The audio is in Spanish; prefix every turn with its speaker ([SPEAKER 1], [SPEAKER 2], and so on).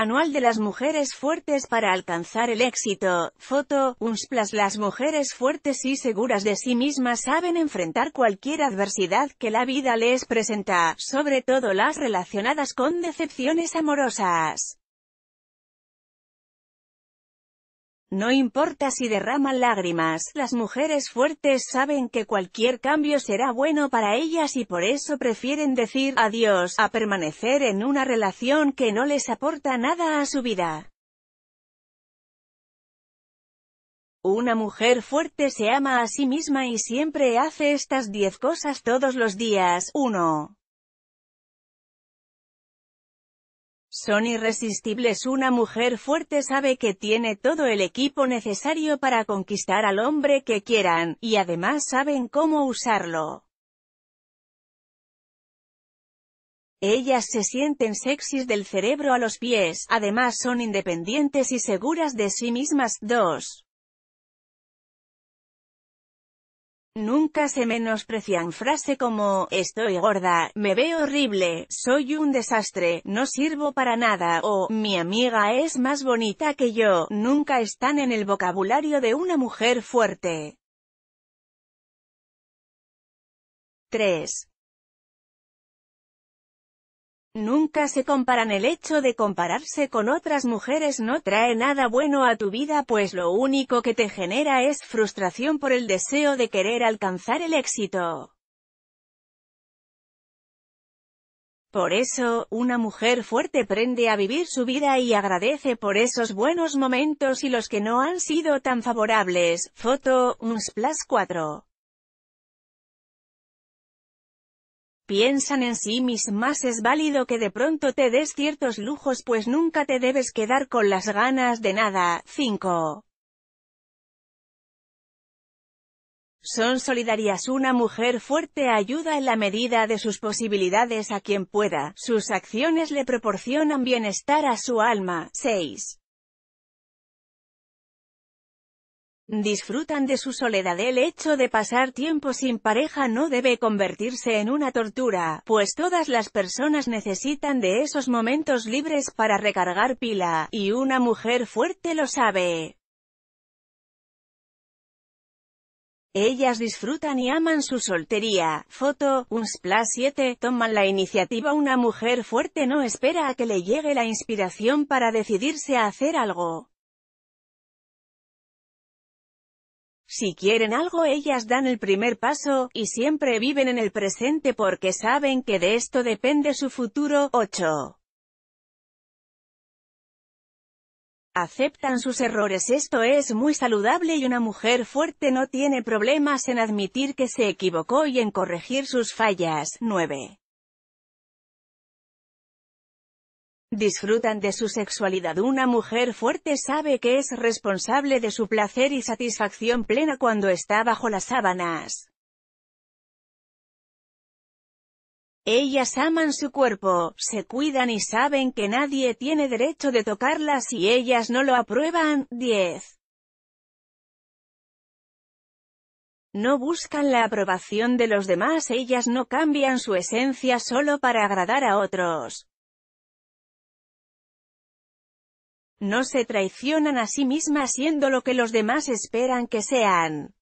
[SPEAKER 1] Manual de las mujeres fuertes para alcanzar el éxito. Foto, Unsplas Las mujeres fuertes y seguras de sí mismas saben enfrentar cualquier adversidad que la vida les presenta, sobre todo las relacionadas con decepciones amorosas. No importa si derraman lágrimas, las mujeres fuertes saben que cualquier cambio será bueno para ellas y por eso prefieren decir adiós a permanecer en una relación que no les aporta nada a su vida. Una mujer fuerte se ama a sí misma y siempre hace estas diez cosas todos los días. 1. Son irresistibles. Una mujer fuerte sabe que tiene todo el equipo necesario para conquistar al hombre que quieran, y además saben cómo usarlo. Ellas se sienten sexys del cerebro a los pies, además son independientes y seguras de sí mismas. Dos. Nunca se menosprecian frase como, estoy gorda, me veo horrible, soy un desastre, no sirvo para nada, o, mi amiga es más bonita que yo, nunca están en el vocabulario de una mujer fuerte. 3. Nunca se comparan el hecho de compararse con otras mujeres no trae nada bueno a tu vida pues lo único que te genera es frustración por el deseo de querer alcanzar el éxito. Por eso, una mujer fuerte prende a vivir su vida y agradece por esos buenos momentos y los que no han sido tan favorables. Foto, Unsplash 4. piensan en sí mismas es válido que de pronto te des ciertos lujos pues nunca te debes quedar con las ganas de nada. 5. Son solidarias una mujer fuerte ayuda en la medida de sus posibilidades a quien pueda, sus acciones le proporcionan bienestar a su alma. 6. disfrutan de su soledad. El hecho de pasar tiempo sin pareja no debe convertirse en una tortura, pues todas las personas necesitan de esos momentos libres para recargar pila, y una mujer fuerte lo sabe. Ellas disfrutan y aman su soltería. Foto, Unsplash 7, toman la iniciativa. Una mujer fuerte no espera a que le llegue la inspiración para decidirse a hacer algo. Si quieren algo ellas dan el primer paso, y siempre viven en el presente porque saben que de esto depende su futuro. 8. aceptan sus errores esto es muy saludable y una mujer fuerte no tiene problemas en admitir que se equivocó y en corregir sus fallas. 9. disfrutan de su sexualidad. Una mujer fuerte sabe que es responsable de su placer y satisfacción plena cuando está bajo las sábanas. Ellas aman su cuerpo, se cuidan y saben que nadie tiene derecho de tocarla si ellas no lo aprueban. 10. No buscan la aprobación de los demás, ellas no cambian su esencia solo para agradar a otros. No se traicionan a sí mismas siendo lo que los demás esperan que sean.